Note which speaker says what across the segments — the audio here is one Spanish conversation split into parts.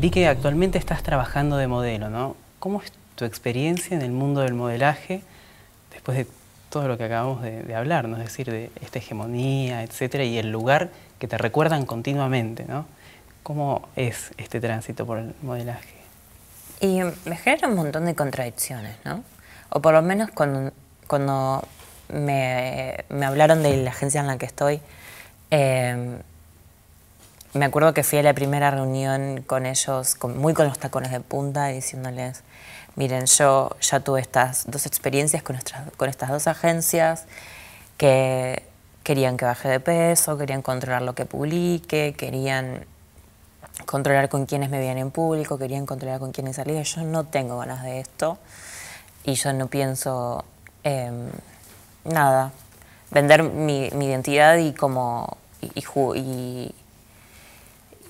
Speaker 1: Vi que actualmente estás trabajando de modelo, ¿no? ¿Cómo es tu experiencia en el mundo del modelaje después de todo lo que acabamos de, hablar, ¿no? es decir, de esta hegemonía, etcétera, y el lugar que te recuerdan continuamente, ¿no? ¿Cómo es este tránsito por el modelaje?
Speaker 2: Y me genera un montón de contradicciones, ¿no? O por lo menos cuando, me, hablaron de la agencia en la que estoy, eh, me acuerdo que fui a la primera reunión con ellos, muy con los tacones de punta, diciéndoles, miren, yo ya tuve estas dos experiencias con, estas dos agencias que querían que baje de peso, querían controlar lo que publique, querían controlar con quienes me veían en público, querían controlar con quienes salía. Yo no tengo ganas de esto y yo no pienso em, nada, vender mi, identidad y como... y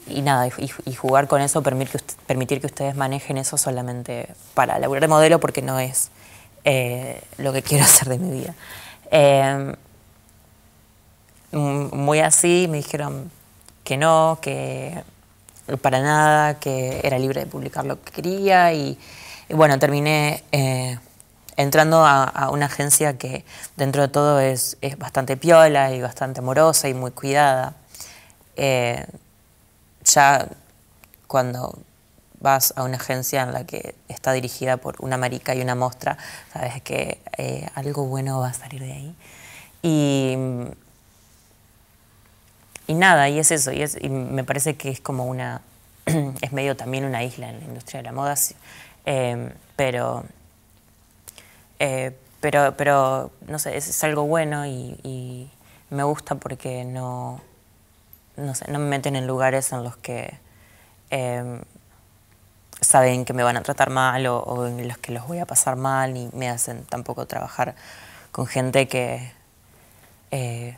Speaker 2: y nada, y, jugar con eso, permitir que, ustedes manejen eso solamente para laburar de modelo, porque no es eh, lo que quiero hacer de mi vida. Eh, muy así, me dijeron que no, que para nada, que era libre de publicar lo que quería y, bueno, terminé eh, entrando a, una agencia que dentro de todo es, es, bastante piola y bastante amorosa y muy cuidada ya cuando vas a una agencia en la que está dirigida por una marica y una mostra, sabes que eh, algo bueno va a salir de ahí. Y, nada, y es eso, y, me parece que es como una, es medio también una isla en la industria de la moda, em, pero, eh, pero, pero, no sé, es, algo bueno y me gusta porque no, no sé, no me meten en lugares en los que em, saben que me van a tratar mal o, en los que los voy a pasar mal, ni me hacen tampoco trabajar con gente que, eh,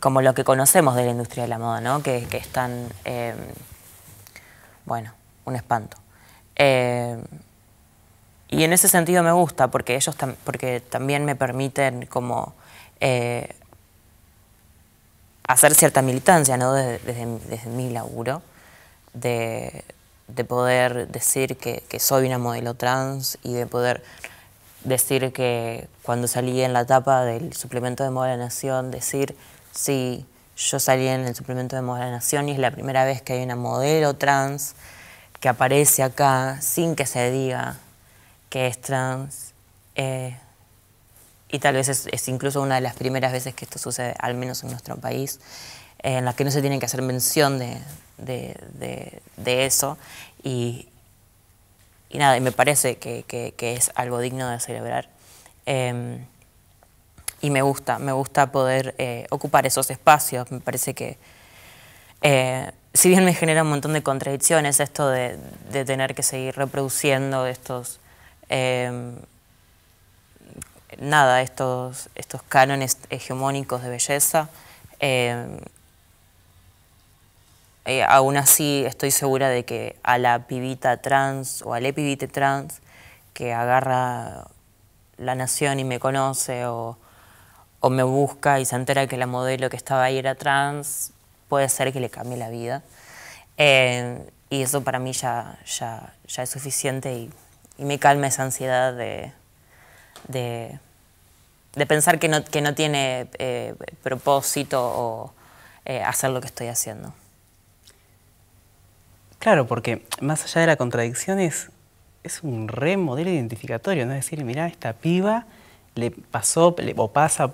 Speaker 2: como lo que conocemos de la industria de la moda, ¿no? que, están es em, bueno, un espanto. Em, y en ese sentido me gusta, porque ellos porque también me permiten como eh, hacer cierta militancia, ¿no? Desde, mi laburo, de, poder decir que, soy una modelo trans y de poder decir que cuando salí en la etapa del suplemento de Moda de la Nación, decir, sí, yo salí en el suplemento de Moda de la Nación y es la primera vez que hay una modelo trans que aparece acá sin que se diga que es trans. Eh, y tal vez es, incluso una de las primeras veces que esto sucede, al menos en nuestro país, en la que no se tiene que hacer mención de, eso. Y, y, nada, me parece que, es algo digno de celebrar. Em, y me gusta, me gusta poder eh, ocupar esos espacios. Me parece que, eh, si bien me genera un montón de contradicciones esto de, tener que seguir reproduciendo estos em, nada, estos, estos cánones hegemónicos de belleza. Eh, eh, aún así estoy segura de que a la pibita trans o al epibite trans que agarra la nación y me conoce o, me busca y se entera que la modelo que estaba ahí era trans, puede ser que le cambie la vida. Eh, y eso para mí ya, ya, ya es suficiente y, me calma esa ansiedad de de pensar que no, que no tiene eh, propósito o eh, hacer lo que estoy haciendo.
Speaker 1: Claro, porque más allá de la contradicción es, un remodelo identificatorio, ¿no? Es decir, mirá, esta piba le pasó o pasa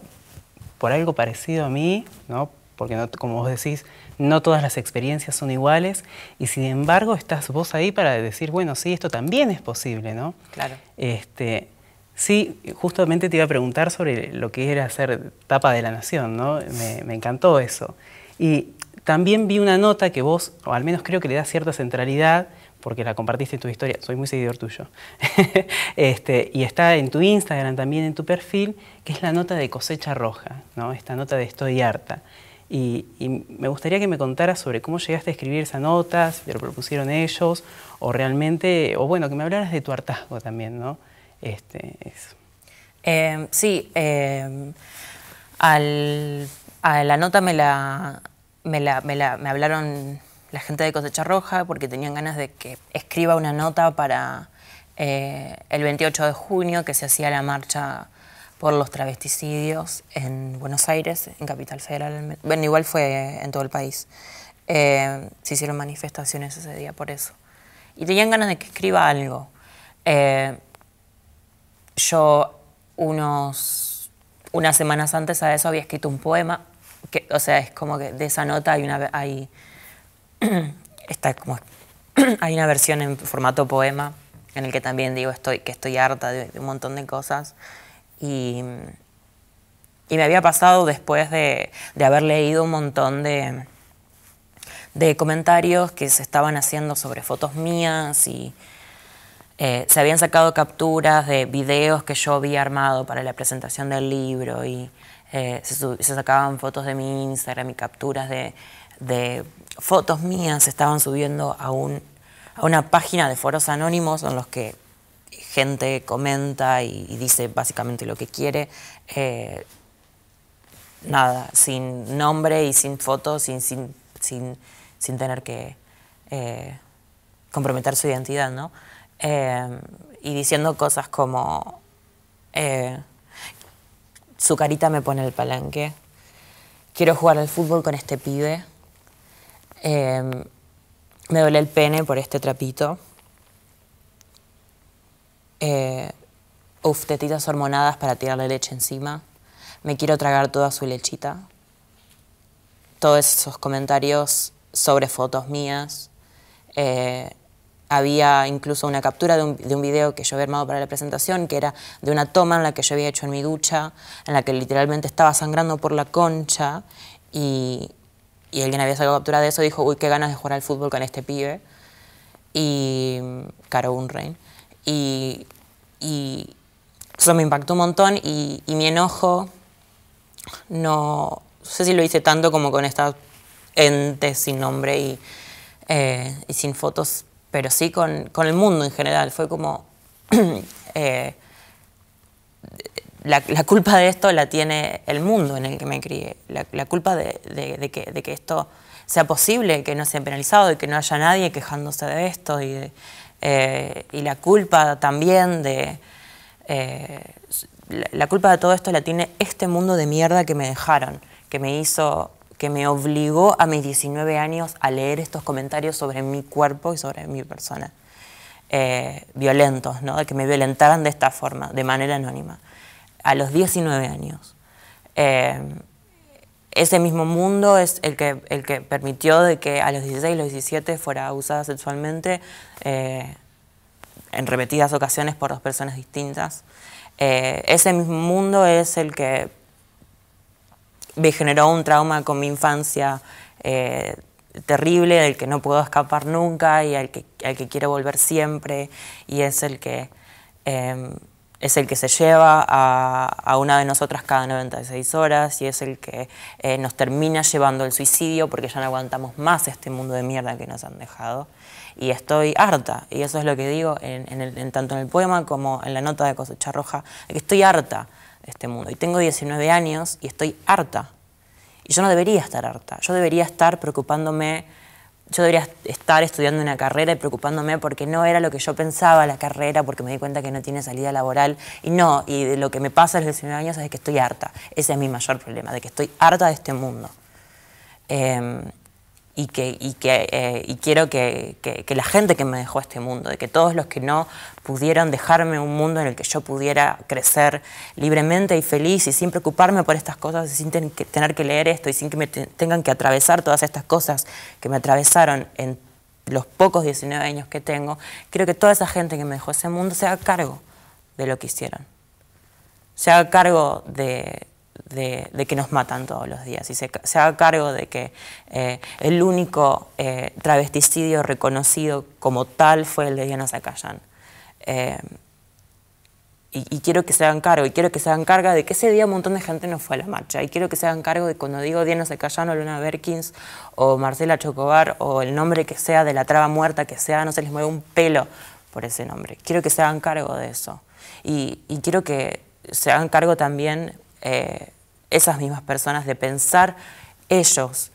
Speaker 1: por algo parecido a mí, ¿no? Porque, no, como vos decís, no todas las experiencias son iguales y sin embargo estás vos ahí para decir, bueno, sí, esto también es posible, ¿no? Claro. Este, Sí, justamente te iba a preguntar sobre lo que era hacer tapa de la nación, ¿no? Me, encantó eso. Y también vi una nota que vos, o al menos creo que le da cierta centralidad, porque la compartiste en tu historia, soy muy seguidor tuyo, este, y está en tu Instagram también, en tu perfil, que es la nota de cosecha roja, ¿no? Esta nota de estoy harta. Y, y, me gustaría que me contaras sobre cómo llegaste a escribir esa nota, si te lo propusieron ellos, o realmente, o bueno, que me hablaras de tu hartazgo también, ¿no? Este,
Speaker 2: em, sí, em, a la nota me la, me, hablaron la gente de Cosecha Roja porque tenían ganas de que escriba una nota para eh, el 28 de junio que se hacía la marcha por los travesticidios en Buenos Aires, en Capital Federal. Bueno, igual fue en todo el país. Em, se hicieron manifestaciones ese día por eso. Y tenían ganas de que escriba algo yo unas semanas antes a eso había escrito un poema, que, o sea, es como que de esa nota hay una, hay, está hay una versión en formato poema en el que también digo estoy, que estoy harta de, un montón de cosas y, y me había pasado después de, haber leído un montón de, de comentarios que se estaban haciendo sobre fotos mías y eh, se habían sacado capturas de videos que yo había armado para la presentación del libro y eh, se, sacaban fotos de mi Instagram y capturas de, fotos mías se estaban subiendo a, una página de foros anónimos en los que gente comenta y, dice básicamente lo que quiere. Eh, nada, sin nombre y sin fotos, sin, sin tener que comprometer su identidad, ¿no? Em, y diciendo cosas como eh, su carita me pone el palanque, quiero jugar al fútbol con este pibe, em, me duele el pene por este trapito, eh, uf, hormonadas para tirarle leche encima, me quiero tragar toda su lechita. Todos esos comentarios sobre fotos mías, eh, había incluso una captura de un, video que yo había armado para la presentación, que era de una toma en la que yo había hecho en mi ducha, en la que literalmente estaba sangrando por la concha y, alguien había sacado captura de eso y dijo, uy, qué ganas de jugar al fútbol con este pibe. Y Caro un Y, y eso me impactó un montón y, mi enojo no, no sé si lo hice tanto como con esta ente sin nombre y, eh, y sin fotos pero sí con, el mundo en general. Fue como... Eh, la, culpa de esto la tiene el mundo en el que me crié, la, culpa de, que, esto sea posible, que no sea penalizado, y que no haya nadie quejándose de esto y, eh, la culpa también de... Eh, la, culpa de todo esto la tiene este mundo de mierda que me dejaron, que me hizo que me obligó a mis 19 años a leer estos comentarios sobre mi cuerpo y sobre mi persona, eh, violentos, ¿no? de que me violentaran de esta forma, de manera anónima, a los 19 años. Eh, ese mismo mundo es el que, el que permitió de que a los 16, los 17 fuera abusada sexualmente eh, en repetidas ocasiones por dos personas distintas. ese mismo mundo es el que me generó un trauma con mi infancia eh, terrible, del que no puedo escapar nunca y al que, quiero volver siempre y es el que, em, es el que se lleva a, una de nosotras cada 96 horas y es el que eh, nos termina llevando al suicidio porque ya no aguantamos más este mundo de mierda que nos han dejado. Y estoy harta, y eso es lo que digo tanto en el poema como en la nota de Cosecha Roja, que estoy harta este mundo. Y tengo 19 años y estoy harta. Y yo no debería estar harta. Yo debería estar preocupándome, yo debería estar estudiando una carrera y preocupándome porque no era lo que yo pensaba la carrera, porque me di cuenta que no tiene salida laboral. Y no, y de lo que me pasa a los 19 años es que estoy harta. Ese es mi mayor problema, de que estoy harta de este mundo. Em, y que, y que eh, quiero que, la gente que me dejó este mundo, de que todos los que no pudieron dejarme un mundo en el que yo pudiera crecer libremente y feliz y sin preocuparme por estas cosas y sin tener que leer esto y sin que me tengan que atravesar todas estas cosas que me atravesaron en los pocos 19 años que tengo, quiero que toda esa gente que me dejó ese mundo se haga cargo de lo que hicieron, se haga cargo de, de, que nos matan todos los días y se, haga cargo de que eh, el único eh, travesticidio reconocido como tal fue el de Diana Zacayán. Eh, y, quiero que se hagan cargo, y quiero que se hagan cargo de que ese día un montón de gente no fue a la marcha, y quiero que se hagan cargo de cuando digo Diana Zacayán o Luna Berkins o Marcela Chocobar o el nombre que sea de la traba muerta que sea, no se les mueve un pelo por ese nombre. Quiero que se hagan cargo de eso. y, y quiero que se hagan cargo también eh, esas mismas personas, de pensar ellos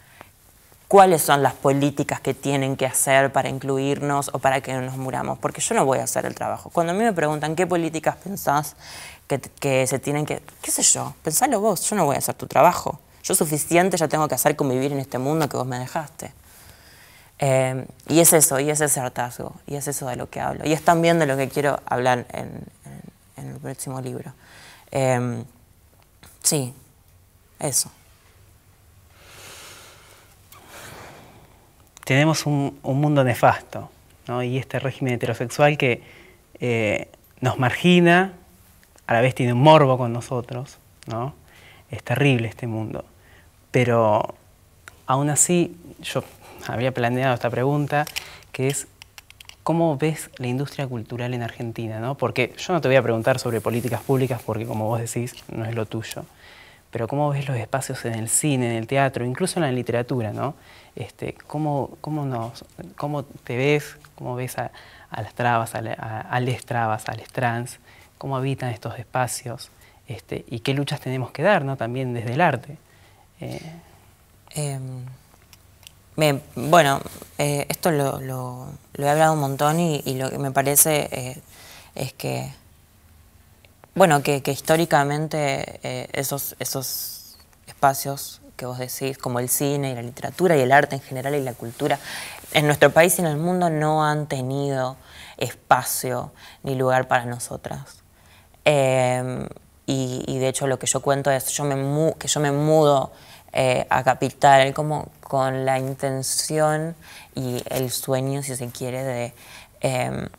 Speaker 2: cuáles son las políticas que tienen que hacer para incluirnos o para que nos muramos, porque yo no voy a hacer el trabajo. Cuando a mí me preguntan qué políticas pensás que, se tienen que... qué sé yo, pensalo vos, yo no voy a hacer tu trabajo. Yo suficiente ya tengo que hacer convivir en este mundo que vos me dejaste. Eh, y es eso, y es ese hartazgo, y es eso de lo que hablo. Y es también de lo que quiero hablar en, el próximo libro. Eh, Sí, eso.
Speaker 1: Tenemos un, mundo nefasto, ¿no? Y este régimen heterosexual que eh, nos margina, a la vez tiene un morbo con nosotros, ¿no? Es terrible este mundo. Pero aún así, yo había planeado esta pregunta, que es ¿Cómo ves la industria cultural en Argentina? Porque yo no te voy a preguntar sobre políticas públicas porque como vos decís, no es lo tuyo. Pero ¿cómo ves los espacios en el cine, en el teatro, incluso en la literatura? ¿no? Este, ¿cómo, cómo, nos, ¿Cómo te ves? ¿Cómo ves a, las trabas, a, trabas, a las trans? ¿Cómo habitan estos espacios? Este, ¿Y qué luchas tenemos que dar ¿no? también
Speaker 2: desde el arte? Eh, em, bueno, eh, esto lo, he hablado un montón y, lo que me parece eh, es que, bueno, que, históricamente eh, esos, esos espacios que vos decís, como el cine y la literatura y el arte en general y la cultura, en nuestro país y en el mundo no han tenido espacio ni lugar para nosotras. Y, de hecho lo que yo cuento es yo que yo me mudo eh, a Capital como con la intención y el sueño, si se quiere, de em,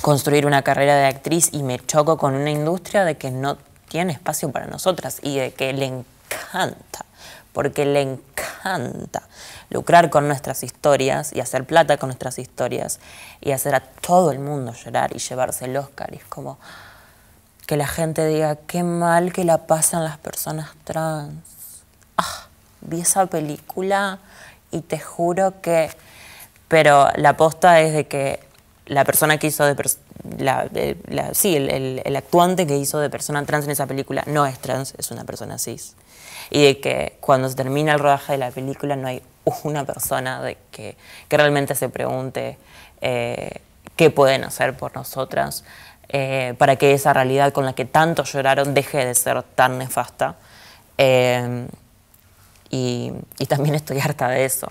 Speaker 2: construir una carrera de actriz y me choco con una industria de que no tiene espacio para nosotras y de que le encanta, porque le encanta lucrar con nuestras historias y hacer plata con nuestras historias y hacer a todo el mundo llorar y llevarse el Oscar. Y es como que la gente diga, qué mal que la pasan las personas trans vi esa película y te juro que... Pero la aposta es de que la persona que hizo de... La, sí, el, el, actuante que hizo de persona trans en esa película no es trans, es una persona cis. Y de que cuando se termina el rodaje de la película no hay una persona de que, que realmente se pregunte eh, qué pueden hacer por nosotras eh, para que esa realidad con la que tanto lloraron deje de ser tan nefasta. Eh, y, también estoy harta de eso.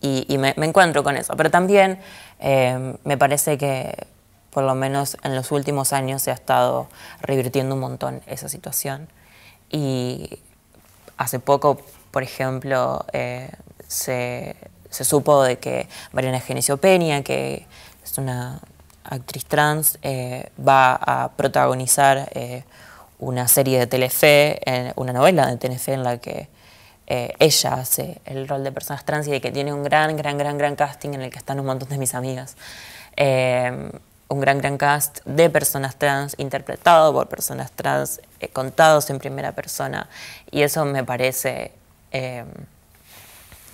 Speaker 2: Y, me, encuentro con eso. Pero también eh, me parece que por lo menos en los últimos años se ha estado revirtiendo un montón esa situación. Y hace poco, por ejemplo, eh, se, supo de que Mariana Genesio Peña, que es una actriz trans, eh, va a protagonizar una serie de Telefe, una novela de Telefe en la que eh, ella hace el rol de personas trans y de que tiene un gran, gran, gran, gran casting en el que están un montón de mis amigas. Eh, un gran, gran cast de personas trans, interpretado por personas trans, eh, contados en primera persona. Y eso me parece,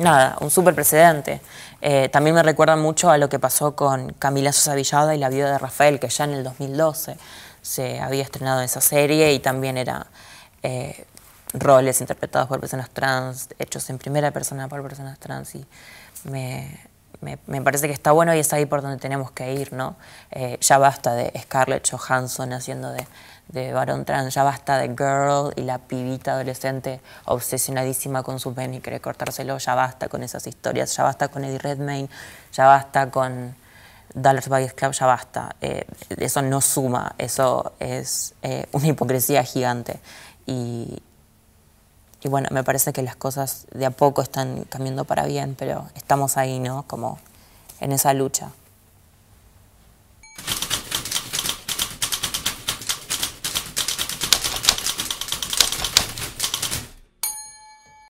Speaker 2: nada, un súper precedente. también me recuerda mucho a lo que pasó con Camila Sosa Villada y la vida de Rafael, que ya en el 2012 se había estrenado esa serie y también era roles interpretados por personas trans, hechos en primera persona por personas trans y me, parece que está bueno y es ahí por donde tenemos que ir, ¿no? Eh, ya basta de Scarlett Johansson haciendo de, de varón trans, ya basta de girl y la pibita adolescente obsesionadísima con su pene y quiere cortárselo, ya basta con esas historias, ya basta con Eddie Redmayne, ya basta con Dallas Buyers Club, ya basta. Eh, eso no suma, eso es eh, una hipocresía gigante. Y, y bueno, me parece que las cosas de a poco están cambiando para bien, pero estamos ahí, ¿no? Como en esa lucha.